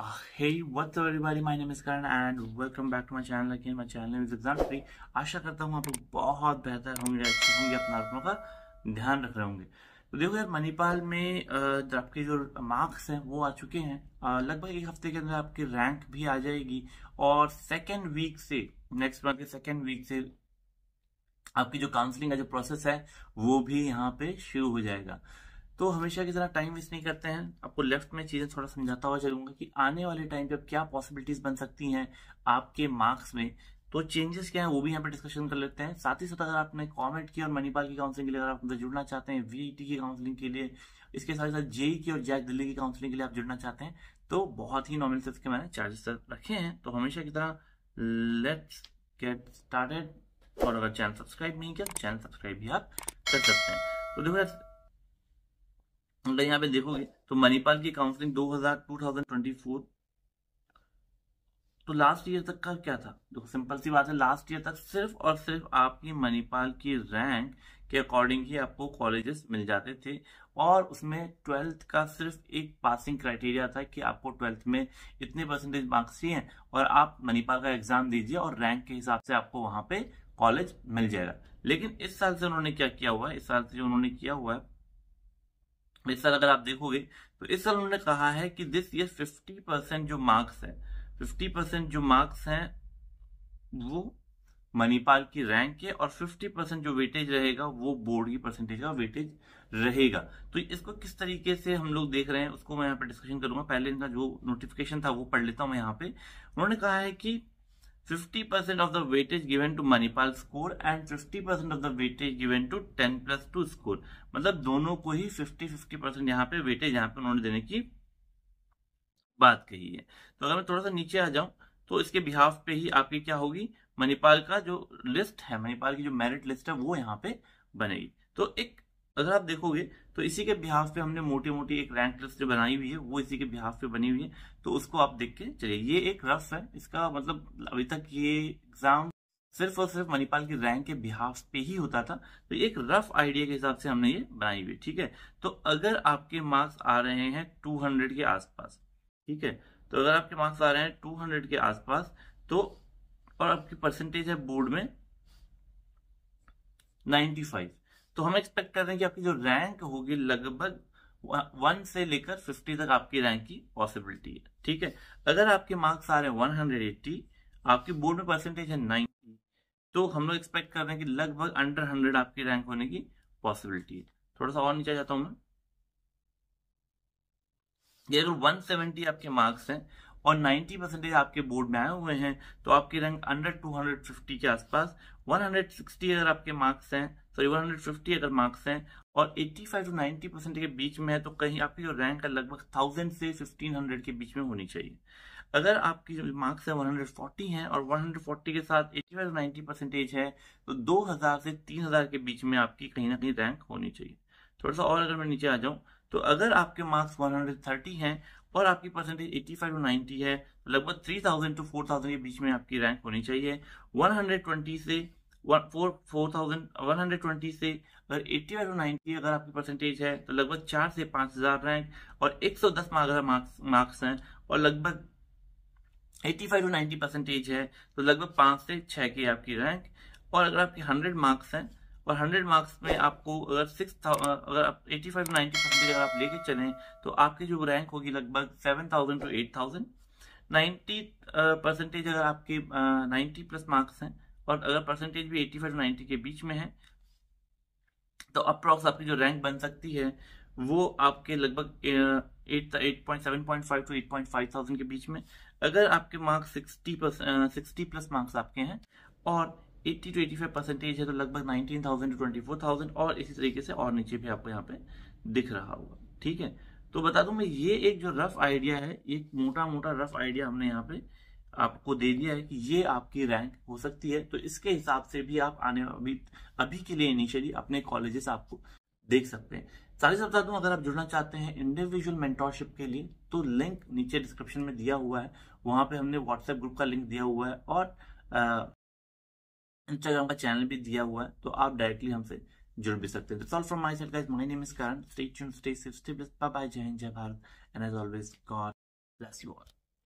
Uh, hey what's up everybody my name is Karan and welcome back to my channel again my channel name is exam free आशा करता हूँ आप लोग बहुत बेहतर होंगे अच्छे होंगे अपना अपनों का ध्यान रख रहे होंगे तो देखो यार मणिपाल में uh, आपके जो मार्क्स हैं वो आ चुके हैं uh, लगभग एक हफ्ते के अंदर आपकी रैंक भी आ जाएगी और सेकेंड वीक से नेक्स्ट मंथ के सेकेंड वीक से आपकी जो काउंसलिंग का जो प्रोसेस है वो भी यहाँ पे शुरू हो जाएगा तो हमेशा की तरह टाइम वेस्ट नहीं करते हैं आपको लेफ्ट में चीज़ें थोड़ा समझाता हुआ चलूंगा कि आने वाले टाइम पे क्या पॉसिबिलिटीज बन सकती हैं आपके मार्क्स में तो चेंजेस क्या है वो भी यहाँ पे डिस्कशन कर लेते हैं साथ ही साथ अगर आपने कॉमेंट की और मणिपाल की काउंसलिंग के लिए अगर आप जुड़ना चाहते हैं वीईटी की काउंसलिंग के लिए इसके साथ साथ जेई की और जैक दिल्ली की काउंसलिंग के लिए आप जुड़ना चाहते हैं तो बहुत ही नॉर्मल से मैंने चार्जेस रखे हैं तो हमेशा की तरह लेट्स गेट स्टार्टेड और अगर चैनल सब्सक्राइब नहीं किया तो चैनल सब्सक्राइब भी आप कर सकते हैं तो देखो अगर यहाँ पे देखोगे तो मणिपाल की काउंसलिंग 2000 2024 तो लास्ट ईयर तक का क्या था देखो सिंपल सी बात है लास्ट ईयर तक सिर्फ और सिर्फ आपकी मणिपाल की रैंक के अकॉर्डिंग ही आपको कॉलेजेस मिल जाते थे और उसमें ट्वेल्थ का सिर्फ एक पासिंग क्राइटेरिया था कि आपको ट्वेल्थ में इतने परसेंटेज मार्क्स ही हैं और आप मणिपाल का एग्जाम दीजिए और रैंक के हिसाब से आपको वहां पे कॉलेज मिल जाएगा लेकिन इस साल से उन्होंने क्या किया हुआ है इस साल से जो उन्होंने किया हुआ है इस साल अगर आप देखोगे तो इस साल उन्होंने कहा है कि दिस ये 50 परसेंट जो मार्क्स है 50 परसेंट जो मार्क्स हैं वो मणिपाल की रैंक के और 50 परसेंट जो वेटेज रहेगा वो बोर्ड की परसेंटेज का वेटेज रहेगा तो इसको किस तरीके से हम लोग देख रहे हैं उसको मैं यहाँ पे डिस्कशन करूंगा पहले इनका जो नोटिफिकेशन था वो पढ़ लेता हूँ यहाँ पे उन्होंने कहा है कि 50% of the weightage given to Manipal score and 50% of the weightage given to 10 plus two score मतलब दोनों को ही 50 50 परसेंट यहाँ पे वेटेज यहाँ पे उन्होंने देने की बात कही है तो अगर मैं थोड़ा सा नीचे आ जाऊं तो इसके बिहाफ पे ही आपकी क्या होगी मणिपाल का जो लिस्ट है मणिपाल की जो मेरिट लिस्ट है वो यहाँ पे बनेगी तो एक अगर आप देखोगे तो इसी के बिहाफ पे हमने मोटी मोटी एक रैंक लिस्ट बनाई हुई है वो इसी के बिहाफ पे बनी हुई है तो उसको आप देख के चलिए ये एक रफ है इसका मतलब अभी तक ये एग्जाम सिर्फ और सिर्फ मणिपाल की रैंक के बिहाफ पे ही होता था तो एक रफ आइडिया के हिसाब से हमने ये बनाई हुई ठीक है तो अगर आपके मार्क्स आ रहे हैं टू के आसपास ठीक है तो अगर आपके मार्क्स आ रहे हैं टू के आसपास तो और आपकी परसेंटेज है बोर्ड में 95 तो हम एक्सपेक्ट कर रहे हैं कि आपकी जो रैंक होगी लगभग वन से लेकर फिफ्टी तक आपकी रैंक की पॉसिबिलिटी है ठीक है अगर आपके मार्क्स आ रहे हैं वन हंड्रेड एट्टी आपके बोर्ड में परसेंटेज है नाइनटी तो हम लोग एक्सपेक्ट कर रहे हैं कि लगभग अंडर हंड्रेड आपकी रैंक होने की पॉसिबिलिटी है थोड़ा सा और नीचे जाता हूं मैं ये अगर 170 आपके मार्क्स हैं और 90 परसेंटेज आपके बोर्ड में आए हुए हैं तो आपके रैंक अंडर 250 के आसपास 160 अगर आपके मार्क्स हैं सॉरी 150 अगर मार्क्स हैं और 85 टू 90 परसेंट के बीच में है तो कहीं आपकी जो रैंक है लगभग थाउजेंड से 1500 के बीच में होनी चाहिए अगर आपकी जो मार्क्स हैं 140 हैं और 140 के साथ 85 फाइव नाइन्टी परसेंटेज है तो 2000 से 3000 के बीच में आपकी कहीं ना कहीं रैंक होनी चाहिए थोड़ा सा और अगर मैं नीचे आ जाऊँ तो अगर आपके मार्क्स 130 हैं और आपकी परसेंटेज 85 फाइव टू नाइनटी है तो लगभग थाउजेंड टू फोर थाउजेंड के बीच में आपकी रैंक होनी चाहिए वन हंड्रेड ट्वेंटी से वन हंड्रेड ट्वेंटी से अगर एट्टी फाइव टू नाइन्टी अगर आपकी परसेंटेज है तो लगभग चार से हजार रैंक और एक सौ दस मार्क्स मार्क्स हैं और लगभग eighty five to ninety percentage है तो लगभग 5 से 6 की आपकी रैंक और अगर आपके हंड्रेड मार्क्स हैं और 100 मार्क्स में आपको अगर सिक्स अगर आप एटी फाइव नाइन्टी परसेंटेज अगर आप लेके चलें तो आपकी जो रैंक होगी लगभग seven thousand to eight thousand ninety percentage अगर आपके नाइन्टी प्लस मार्क्स हैं और अगर परसेंटेज भी एटी फाइव नाइन्टी के बीच में है तो अप्रॉक्स आपकी जो रैंक बन सकती है वो आपके लगभग eight eight point seven point five to eight point five thousand के बीच में अगर आपके marks sixty sixty plus marks आपके हैं और एट्टी टू फाइव परसेंटेज है तो लगभग थाउजेंड टू थाउजेंड और इसी तरीके से और नीचे भी आपको यहाँ पे दिख रहा होगा ठीक है तो बता दूं मैं ये एक जो रफ आइडिया है एक मोटा मोटा रफ आइडिया हमने यहाँ पे आपको दे दिया है कि ये आपकी रैंक हो सकती है तो इसके हिसाब से भी आप आने अभी अभी के लिए इनिशियली अपने कॉलेजेस आपको देख सकते हैं सारे सब साथ बता दूं अगर आप जुड़ना चाहते हैं इंडिविजुअल मेंटोरशिप के लिए तो लिंक नीचे डिस्क्रिप्शन में दिया हुआ है वहां पे हमने व्हाट्सएप ग्रुप का लिंक दिया हुआ है और इंस्टाग्राम का चैनल भी दिया हुआ है तो आप डायरेक्टली हमसे जुड़ भी सकते हैं from myself guys my name is Karan stay tune stay safe stay blessed bye जय हिंद जय Bharat and as always God bless you all